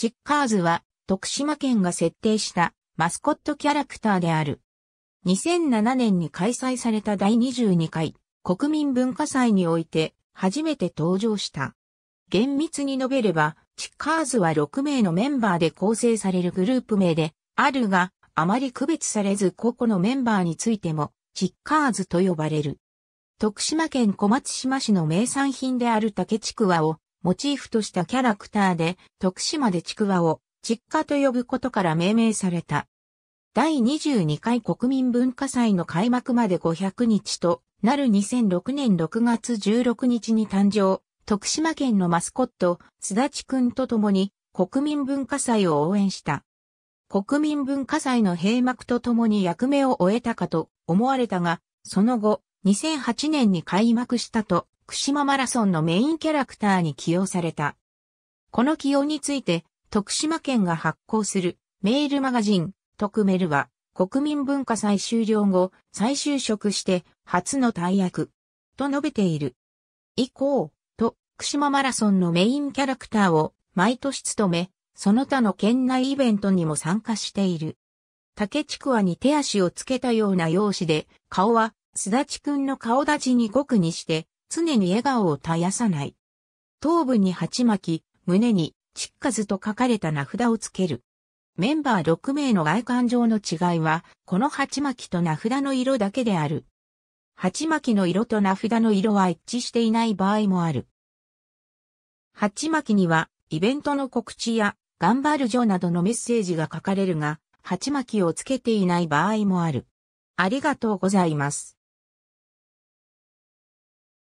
チッカーズは徳島県が設定したマスコットキャラクターである。2007年に開催された第22回国民文化祭において初めて登場した。厳密に述べれば、チッカーズは6名のメンバーで構成されるグループ名であるが、あまり区別されず個々のメンバーについても、チッカーズと呼ばれる。徳島県小松島市の名産品である竹ちくわをモチーフとしたキャラクターで、徳島でちくわを、ちっかと呼ぶことから命名された。第22回国民文化祭の開幕まで500日となる2006年6月16日に誕生、徳島県のマスコット、すだちくんと共に国民文化祭を応援した。国民文化祭の閉幕と共に役目を終えたかと思われたが、その後、2008年に開幕したと福島マラソンのメインキャラクターに起用された。この起用について、徳島県が発行するメールマガジン、徳メルは、国民文化祭終了後、再就職して初の大役、と述べている。以降、と、福島マラソンのメインキャラクターを毎年務め、その他の県内イベントにも参加している。竹ちくわに手足をつけたような容姿で、顔は、すだちくんの顔立ちにごくにして、常に笑顔を絶やさない。頭部に鉢巻き、胸に、チッカズと書かれた名札をつける。メンバー6名の外観上の違いは、この鉢巻きと名札の色だけである。鉢巻きの色と名札の色は一致していない場合もある。鉢巻きには、イベントの告知や、頑張るジョなどのメッセージが書かれるが、鉢巻きをつけていない場合もある。ありがとうございます。